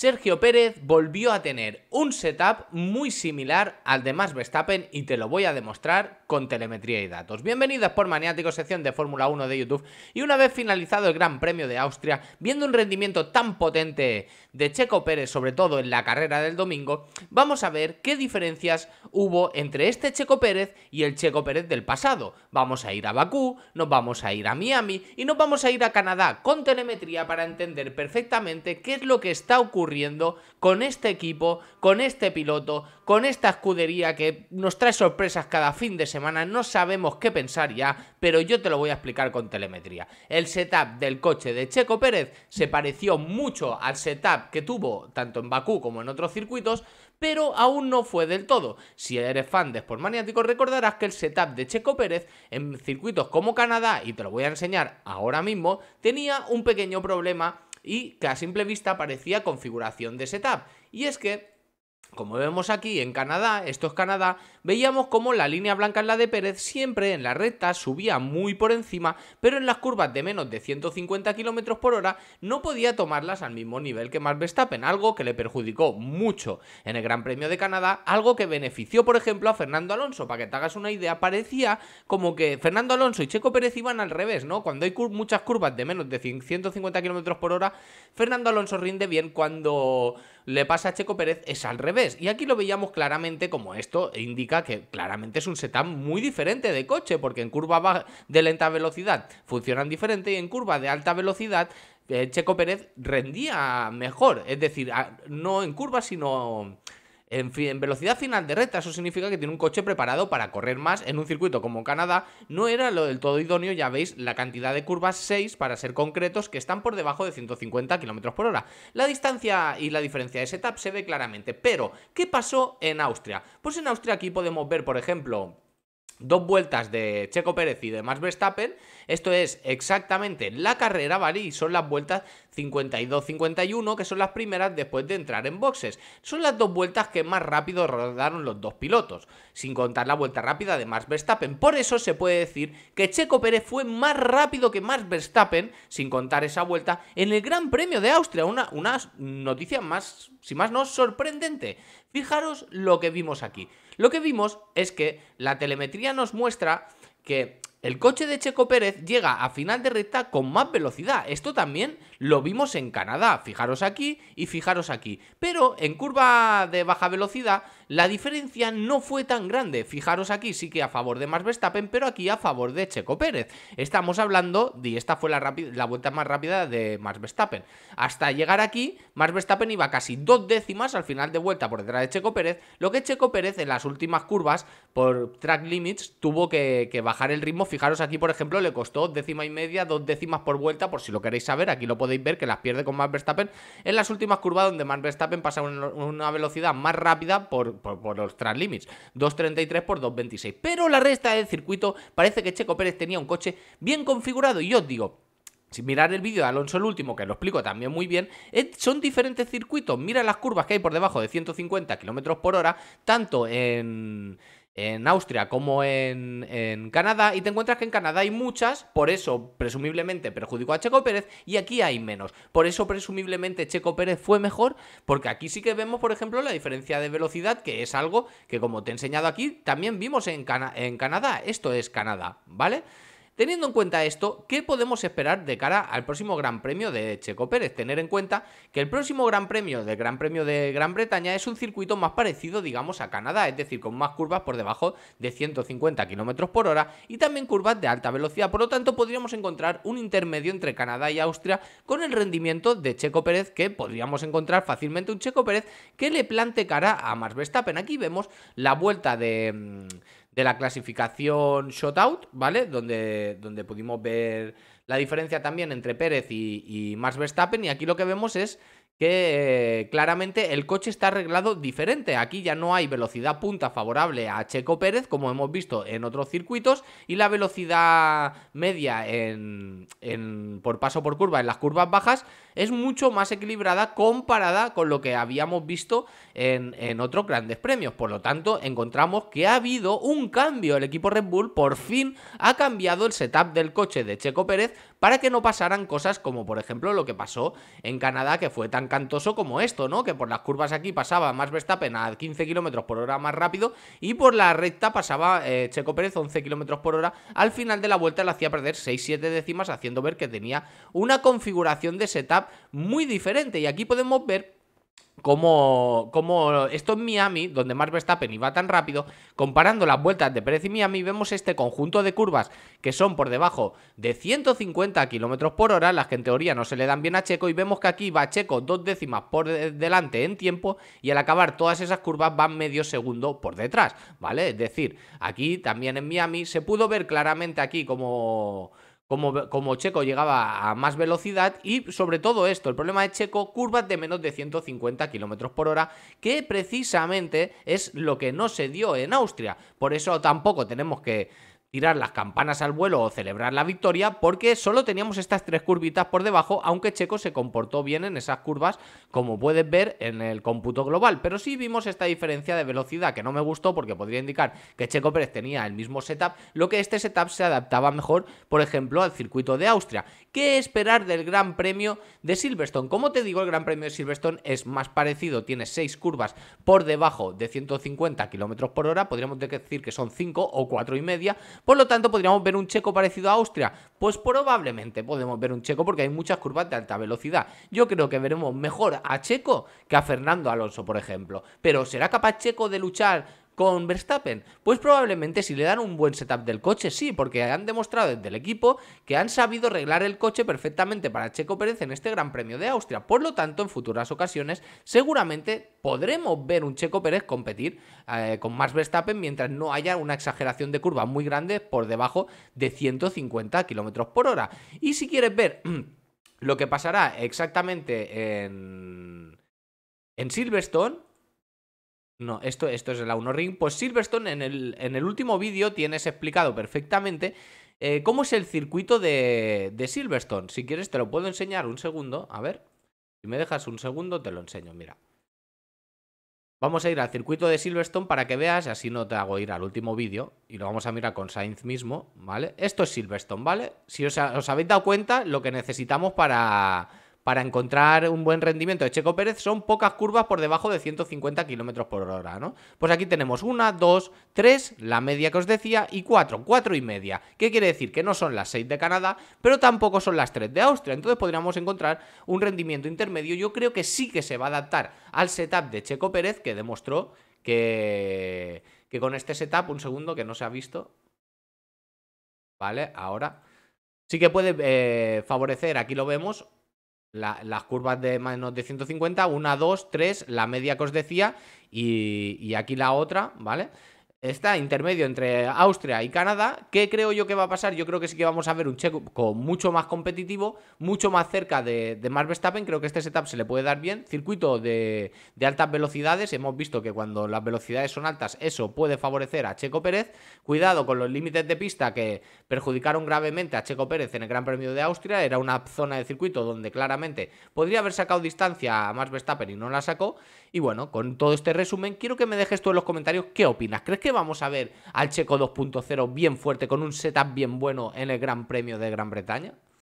Sergio Pérez volvió a tener un setup muy similar al de Max Verstappen y te lo voy a demostrar con telemetría y datos. Bienvenidos por maniático sección de Fórmula 1 de YouTube. Y una vez finalizado el Gran Premio de Austria, viendo un rendimiento tan potente de Checo Pérez, sobre todo en la carrera del domingo, vamos a ver qué diferencias hubo entre este Checo Pérez y el Checo Pérez del pasado. Vamos a ir a Bakú, nos vamos a ir a Miami y nos vamos a ir a Canadá con telemetría para entender perfectamente qué es lo que está ocurriendo con este equipo, con este piloto, con esta escudería que nos trae sorpresas cada fin de semana no sabemos qué pensar ya, pero yo te lo voy a explicar con telemetría. El setup del coche de Checo Pérez se pareció mucho al setup que tuvo tanto en Bakú como en otros circuitos, pero aún no fue del todo. Si eres fan de Sport Maniático recordarás que el setup de Checo Pérez en circuitos como Canadá, y te lo voy a enseñar ahora mismo, tenía un pequeño problema y que a simple vista parecía configuración de setup. Y es que como vemos aquí en Canadá, esto es Canadá, veíamos como la línea blanca en la de Pérez siempre en la recta subía muy por encima, pero en las curvas de menos de 150 km por hora no podía tomarlas al mismo nivel que Max Verstappen, algo que le perjudicó mucho en el Gran Premio de Canadá, algo que benefició por ejemplo a Fernando Alonso, para que te hagas una idea, parecía como que Fernando Alonso y Checo Pérez iban al revés, ¿no? Cuando hay muchas curvas de menos de 150 km por hora, Fernando Alonso rinde bien cuando le pasa a Checo Pérez es al revés. Y aquí lo veíamos claramente como esto indica que claramente es un setup muy diferente de coche, porque en curva de lenta velocidad funcionan diferente y en curva de alta velocidad eh, Checo Pérez rendía mejor, es decir, no en curva, sino en, velocidad final de recta, eso significa que tiene un coche preparado para correr más en un circuito como Canadá. No era lo del todo idóneo, ya veis, la cantidad de curvas 6, para ser concretos, que están por debajo de 150 km por hora. La distancia y la diferencia de setup se ve claramente. Pero, ¿qué pasó en Austria? Pues en Austria aquí podemos ver, por ejemplo, dos vueltas de Checo Pérez y de Max Verstappen. Esto es exactamente la carrera, ¿vale? Y son las vueltas 52-51, que son las primeras después de entrar en boxes. Son las dos vueltas que más rápido rodaron los dos pilotos, sin contar la vuelta rápida de Max Verstappen. Por eso se puede decir que Checo Pérez fue más rápido que Max Verstappen, sin contar esa vuelta, en el Gran Premio de Austria. Una, una noticia más, si más no, sorprendente. Fijaros lo que vimos aquí. Lo que vimos es que la telemetría nos muestra que el coche de Checo Pérez llega a final de recta con más velocidad. Esto también lo vimos en Canadá. Fijaros aquí y fijaros aquí. Pero en curva de baja velocidad la diferencia no fue tan grande. Fijaros aquí, sí que a favor de Max Verstappen, pero aquí a favor de Checo Pérez. Estamos hablando, y esta fue la, vuelta más rápida de Max Verstappen. Hasta llegar aquí, Max Verstappen iba casi dos décimas al final de vuelta por detrás de Checo Pérez, lo que Checo Pérez en las últimas curvas, por track limits, tuvo que, bajar el ritmo. Fijaros aquí, por ejemplo, le costó décima y media, dos décimas por vuelta, por si lo queréis saber, aquí lo podéis ver, que las pierde con Max Verstappen en las últimas curvas donde Max Verstappen pasa una velocidad más rápida por, por, los Translimits. 2.33 por 2.26. Pero la resta del circuito parece que Checo Pérez tenía un coche bien configurado. Y yo os digo, si mirar el vídeo de Alonso el último, que lo explico también muy bien, son diferentes circuitos. Mira las curvas que hay por debajo de 150 km por hora, tanto en en Austria como en, Canadá y te encuentras que en Canadá hay muchas, por eso presumiblemente perjudicó a Checo Pérez y aquí hay menos. Por eso presumiblemente Checo Pérez fue mejor porque aquí sí que vemos, por ejemplo, la diferencia de velocidad, que es algo que como te he enseñado aquí, también vimos en, en Canadá. Esto es Canadá, ¿vale? Teniendo en cuenta esto, ¿qué podemos esperar de cara al próximo Gran Premio de Checo Pérez? Tener en cuenta que el próximo Gran Premio del Gran Premio de Gran Bretaña es un circuito más parecido, digamos, a Canadá, es decir, con más curvas por debajo de 150 km por hora y también curvas de alta velocidad. Por lo tanto, podríamos encontrar un intermedio entre Canadá y Austria con el rendimiento de Checo Pérez, que podríamos encontrar fácilmente un Checo Pérez que le plante cara a Max Verstappen. Aquí vemos la vuelta de mm, de la clasificación Shotout, ¿vale? Donde, donde pudimos ver la diferencia también entre Pérez y, y Max Verstappen. Y aquí lo que vemos es que eh, claramente el coche está arreglado diferente. Aquí ya no hay velocidad punta favorable a Checo Pérez, como hemos visto en otros circuitos, y la velocidad media en, por paso por curva, en las curvas bajas, es mucho más equilibrada comparada con lo que habíamos visto en, en otros grandes premios. Por lo tanto, encontramos que ha habido un cambio. El equipo Red Bull por fin ha cambiado el setup del coche de Checo Pérez para que no pasaran cosas como, por ejemplo, lo que pasó en Canadá, que fue tan cantoso como esto, ¿no? Que por las curvas aquí pasaba más Verstappen a 15 km por hora más rápido y por la recta pasaba eh, Checo Pérez 11 km por hora. Al final de la vuelta le hacía perder 6-7 décimas, haciendo ver que tenía una configuración de setup muy diferente. Y aquí podemos ver como, como esto en Miami, donde Mark Verstappen iba tan rápido, comparando las vueltas de Pérez y Miami, vemos este conjunto de curvas que son por debajo de 150 km por hora, las que en teoría no se le dan bien a Checo, y vemos que aquí va Checo dos décimas por delante en tiempo, y al acabar todas esas curvas van medio segundo por detrás, ¿vale? Es decir, aquí también en Miami se pudo ver claramente aquí como como, Checo llegaba a más velocidad y sobre todo esto, el problema de Checo, curvas de menos de 150 km por hora, que precisamente es lo que no se dio en Austria. Por eso tampoco tenemos que tirar las campanas al vuelo o celebrar la victoria porque solo teníamos estas tres curvitas por debajo, aunque Checo se comportó bien en esas curvas, como puedes ver en el cómputo global. Pero sí vimos esta diferencia de velocidad que no me gustó porque podría indicar que Checo Pérez tenía el mismo setup, lo que este setup se adaptaba mejor, por ejemplo, al circuito de Austria. ¿Qué esperar del Gran Premio de Silverstone? Como te digo, el Gran Premio de Silverstone es más parecido, tiene seis curvas por debajo de 150 km por hora, podríamos decir que son cinco o cuatro y media, por lo tanto, podríamos ver un checo parecido a Austria. Pues probablemente podemos ver un checo porque hay muchas curvas de alta velocidad. Yo creo que veremos mejor a Checo que a Fernando Alonso, por ejemplo. Pero ¿será capaz Checo de luchar con Verstappen? Pues probablemente si le dan un buen setup del coche, sí, porque han demostrado desde el equipo que han sabido arreglar el coche perfectamente para Checo Pérez en este Gran Premio de Austria. Por lo tanto, en futuras ocasiones seguramente podremos ver un Checo Pérez competir eh, con más Verstappen mientras no haya una exageración de curvas muy grande por debajo de 150 km por hora. Y si quieres ver lo que pasará exactamente en, en Silverstone, no, esto, esto es el 1 Ring. Pues Silverstone en el, último vídeo tienes explicado perfectamente eh, cómo es el circuito de, Silverstone. Si quieres te lo puedo enseñar un segundo. A ver, si me dejas un segundo te lo enseño, mira. Vamos a ir al circuito de Silverstone para que veas, así no te hago ir al último vídeo, y lo vamos a mirar con Sainz mismo, ¿vale? Esto es Silverstone, ¿vale? Si os habéis dado cuenta, lo que necesitamos para, para encontrar un buen rendimiento de Checo Pérez son pocas curvas por debajo de 150 km por hora, ¿no? Pues aquí tenemos una, dos, tres, la media que os decía, y cuatro, cuatro y media. ¿Qué quiere decir? Que no son las seis de Canadá, pero tampoco son las tres de Austria. Entonces podríamos encontrar un rendimiento intermedio. Yo creo que sí que se va a adaptar al setup de Checo Pérez, que demostró que, que con este setup, un segundo que no se ha visto. Vale, ahora. Sí que puede eh, favorecer, aquí lo vemos, la, las curvas de menos de 150, una, dos, tres, la media que os decía y, y aquí la otra, ¿vale? está intermedio entre Austria y Canadá. ¿Qué creo yo que va a pasar? Yo creo que sí que vamos a ver un checo mucho más competitivo, mucho más cerca de, de Max Verstappen. Creo que este setup se le puede dar bien. Circuito de, de, altas velocidades. Hemos visto que cuando las velocidades son altas, eso puede favorecer a Checo Pérez. Cuidado con los límites de pista que perjudicaron gravemente a Checo Pérez en el Gran Premio de Austria. Era una zona de circuito donde claramente podría haber sacado distancia a Max Verstappen y no la sacó. Y bueno, con todo este resumen, quiero que me dejes tú en los comentarios qué opinas. ¿Crees que vamos a ver al Checo 2.0 bien fuerte, con un setup bien bueno en el Gran Premio de Gran Bretaña?